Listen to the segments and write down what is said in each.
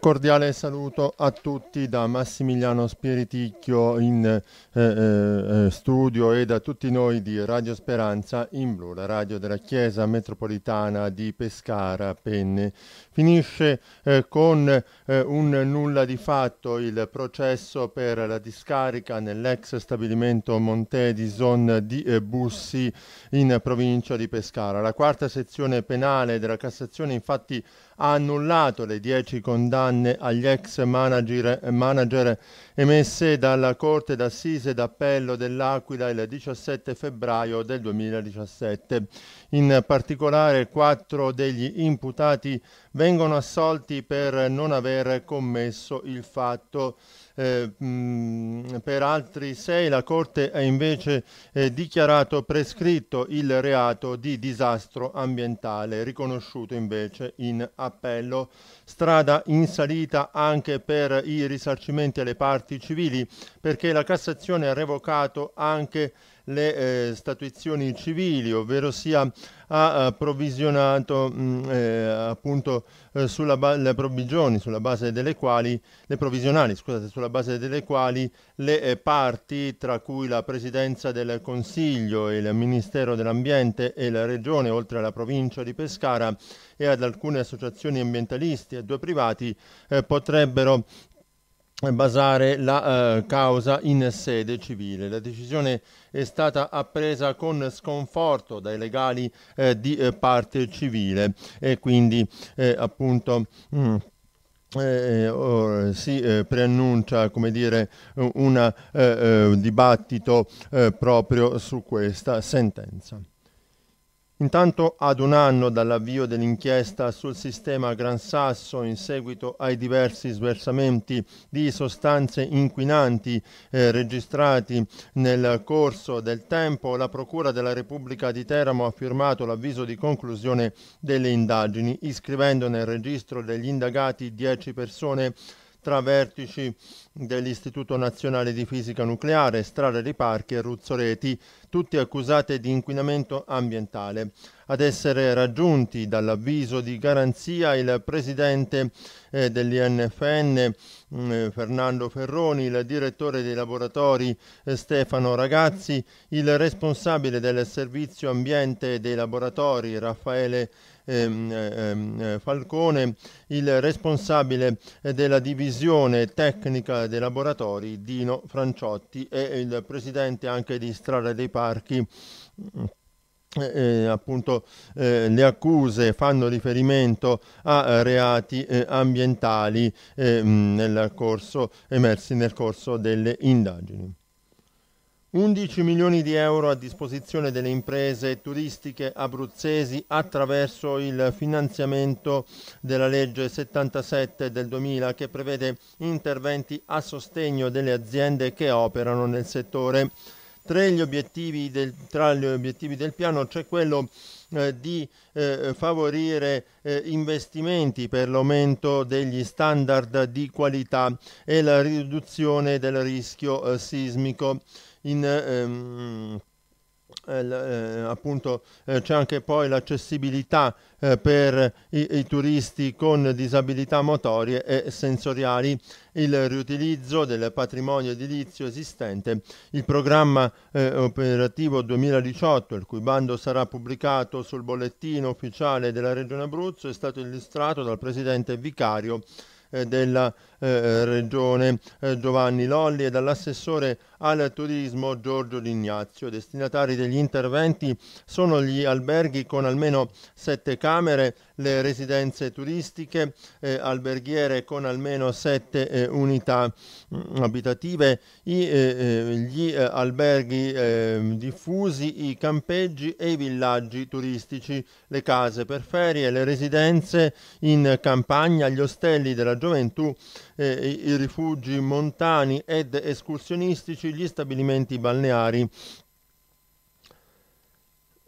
cordiale saluto a tutti da Massimiliano Spiriticchio in eh, eh, eh, studio e da tutti noi di Radio Speranza in blu, la radio della Chiesa Metropolitana di Pescara Penne. Finisce eh, con eh, un nulla di fatto il processo per la discarica nell'ex stabilimento Montedison di eh, Bussi in provincia di Pescara. La quarta sezione penale della Cassazione infatti ha annullato le 10 condanne condanne agli ex manager, manager emesse dalla Corte d'Assise d'Appello dell'Aquila il 17 febbraio del 2017. In particolare quattro degli imputati vengono assolti per non aver commesso il fatto eh, mh, mm, per altri sei la Corte ha invece eh, dichiarato prescritto il reato di disastro ambientale, riconosciuto invece in appello. Strada in salita anche per i risarcimenti alle parti civili, perché la Cassazione ha revocato anche le eh, statuizioni civili, ovvero sia ha eh, provvisionato mh, eh, appunto eh, sulla, ba- sulla base delle quali le provvisionali, scusate, sulla base delle quali le eh, parti, tra cui la Presidenza del Consiglio, il Ministero dell'Ambiente e la Regione, oltre alla provincia di Pescara e ad alcune associazioni ambientalisti e due privati, eh, potrebbero basare la eh, causa in sede civile. La decisione è stata appresa con sconforto dai legali eh, di eh, parte civile e quindi eh, appunto mm, eh, eh, or, si eh, preannuncia come dire, un eh, eh, dibattito proprio su questa sentenza. Intanto ad un anno dall'avvio dell'inchiesta sul sistema Gran Sasso in seguito ai diversi sversamenti di sostanze inquinanti eh, registrati nel corso del tempo, la Procura della Repubblica di Teramo ha firmato l'avviso di conclusione delle indagini, iscrivendo nel registro degli indagati 10 persone tra vertici dell'Istituto Nazionale di Fisica Nucleare, Strada dei Parchi e Ruzzoleti, tutti accusate di inquinamento ambientale ad essere raggiunti dall'avviso di garanzia il presidente eh, dell'INFN mm, eh, Fernando Ferroni, il direttore dei laboratori eh, Stefano Ragazzi, il responsabile del servizio ambiente dei laboratori Raffaele ehm, ehm, eh, Falcone, il responsabile eh, della divisione tecnica dei laboratori Dino Franciotti e il presidente anche di Strada dei Parchi eh, eh, appunto eh, le accuse fanno riferimento a eh, reati eh, ambientali eh, mm, nel corso, emersi nel corso delle indagini. 11 milioni di euro a disposizione delle imprese turistiche abruzzesi attraverso il finanziamento della legge 77 del 2000 che prevede interventi a sostegno delle aziende che operano nel settore. Tra gli obiettivi del, gli obiettivi del piano c'è quello eh, di eh, favorire eh, investimenti per l'aumento degli standard di qualità e la riduzione del rischio eh, sismico. In, ehm, eh, eh, appunto eh, c'è anche poi l'accessibilità eh, per i, i, turisti con disabilità motorie e sensoriali, il riutilizzo del patrimonio edilizio esistente, il programma eh, operativo 2018, il cui bando sarà pubblicato sul bollettino ufficiale della Regione Abruzzo, è stato illustrato dal Presidente Vicario eh, della Regione. Eh, eh, regione eh, Giovanni Lolli e dall'assessore al turismo Giorgio D'Ignazio. Destinatari degli interventi sono gli alberghi con almeno sette camere, le residenze turistiche, eh, alberghiere con almeno sette eh, unità mh, mm, abitative, i, eh, gli alberghi ehm, diffusi, i campeggi e i villaggi turistici, le case per ferie, le residenze in campagna, gli ostelli della gioventù eh, i rifugi montani ed escursionistici, gli stabilimenti balneari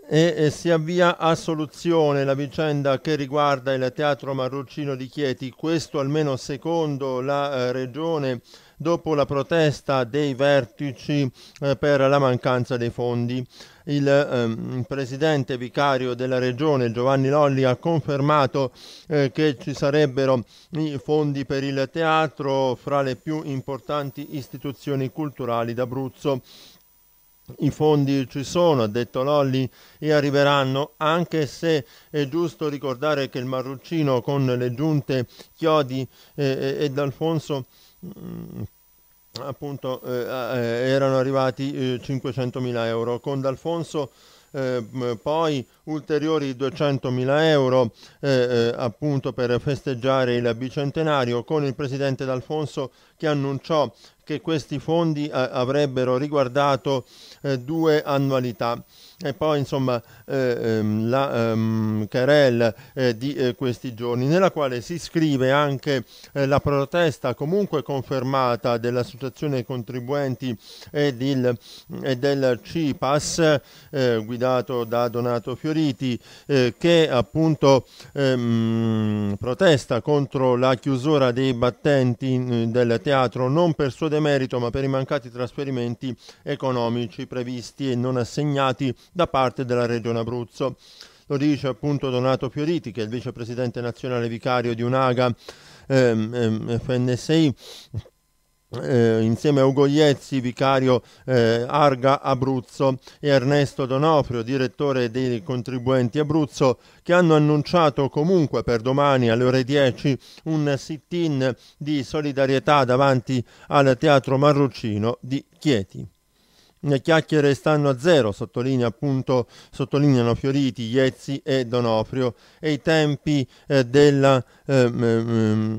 e, e si avvia a soluzione la vicenda che riguarda il teatro marruccino di Chieti, questo almeno secondo la eh, regione dopo la protesta dei vertici eh, per la mancanza dei fondi. Il ehm, presidente vicario della regione Giovanni Lolli ha confermato eh, che ci sarebbero i fondi per il teatro fra le più importanti istituzioni culturali d'Abruzzo. I fondi ci sono, ha detto Lolli, e arriveranno, anche se è giusto ricordare che il Marruccino con le giunte Chiodi eh, ed eh, Alfonso Mm, appunto eh, eh, erano arrivati 500.000 eh, euro. Con D'Alfonso eh, poi ulteriori 200.000 euro eh, eh, appunto per festeggiare il bicentenario con il presidente D'Alfonso che annunciò che questi fondi eh, avrebbero riguardato eh, due annualità. E poi insomma eh, ehm, la ehm, querel eh, di eh, questi giorni, nella quale si scrive anche eh, la protesta comunque confermata dell'Associazione Contribuenti ed il, e del CIPAS guidato da Donato Fioriti che appunto ehm, protesta contro la chiusura dei battenti mm, del teatro non persuadente demerito ma per i mancati trasferimenti economici previsti e non assegnati da parte della Regione Abruzzo. Lo dice appunto Donato Fioriti, che è il vicepresidente nazionale vicario di Unaga ehm, ehm, FNSI, eh, insieme a Ugo Iezzi, vicario eh, Arga Abruzzo e Ernesto Donofrio, direttore dei contribuenti Abruzzo, che hanno annunciato comunque per domani alle ore 10 un sit-in di solidarietà davanti al Teatro Marrucino di Chieti le chiacchiere stanno a zero, sottolinea appunto, sottolineano Fioriti, Iezzi e Donofrio, e i tempi eh, della, ehm, ehm,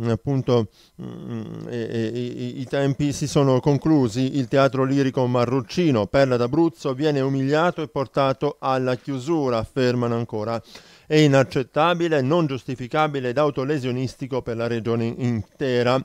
ehm appunto, ehm, e, i, i tempi si sono conclusi, il teatro lirico Marruccino, Perla d'Abruzzo, viene umiliato e portato alla chiusura, affermano ancora è inaccettabile, non giustificabile ed autolesionistico per la regione intera.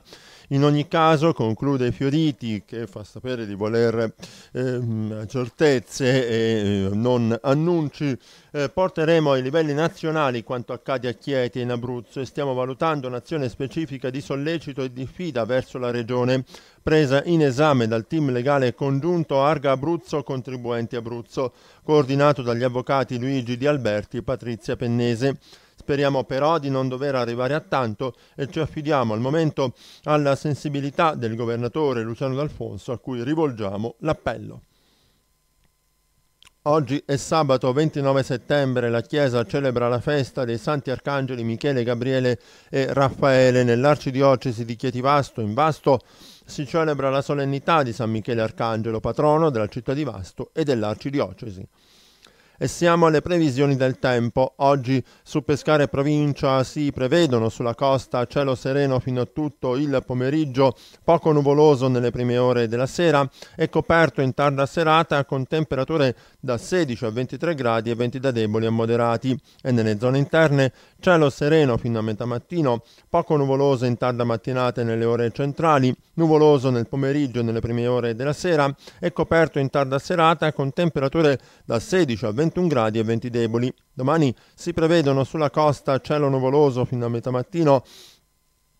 In ogni caso conclude Fioriti che fa sapere di voler eh, certezze e eh, non annunci. Eh, porteremo ai livelli nazionali quanto accade a Chieti in Abruzzo e stiamo valutando un'azione specifica di sollecito e di fida verso la regione presa in esame dal team legale congiunto Arga Abruzzo Contribuenti Abruzzo, coordinato dagli avvocati Luigi Di Alberti e Patrizia Pennese. Speriamo però di non dover arrivare a tanto e ci affidiamo al momento alla sensibilità del governatore Luciano D'Alfonso a cui rivolgiamo l'appello. Oggi è sabato 29 settembre, la Chiesa celebra la festa dei Santi Arcangeli Michele, Gabriele e Raffaele. Nell'arcidiocesi di Chietivasto, in Vasto, si celebra la solennità di San Michele Arcangelo, patrono della città di Vasto e dell'arcidiocesi. E siamo alle previsioni del tempo. Oggi su Pescare Provincia si prevedono sulla costa cielo sereno fino a tutto il pomeriggio, poco nuvoloso nelle prime ore della sera e coperto in tarda serata con temperature da 16 a 23 gradi e venti da deboli a moderati. E nelle zone interne cielo sereno fino a metà mattino, poco nuvoloso in tarda mattinata e nelle ore centrali, nuvoloso nel pomeriggio e nelle prime ore della sera e coperto in tarda serata con temperature da 16 a 23 gradi 21 gradi e venti deboli. Domani si prevedono sulla costa cielo nuvoloso fino a metà mattino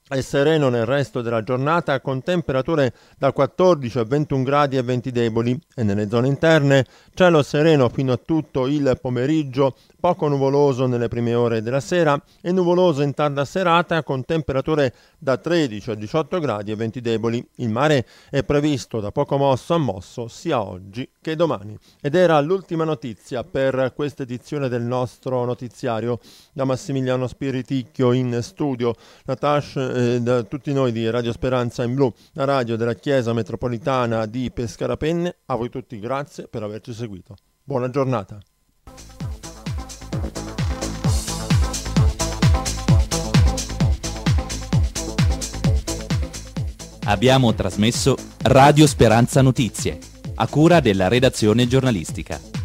e sereno nel resto della giornata con temperature da 14 a 21 gradi e venti deboli e nelle zone interne cielo sereno fino a tutto il pomeriggio, poco nuvoloso nelle prime ore della sera e nuvoloso in tarda serata con temperature da 13 a 18 gradi e venti deboli. Il mare è previsto da poco mosso a mosso sia oggi che domani. Ed era l'ultima notizia per questa edizione del nostro notiziario da Massimiliano Spiriticchio in studio. Natasha eh, da tutti noi di Radio Speranza in Blu, la radio della Chiesa Metropolitana di Pescarapenne. A voi tutti grazie per averci seguito. Buona giornata. Abbiamo trasmesso Radio Speranza Notizie, a cura della redazione giornalistica.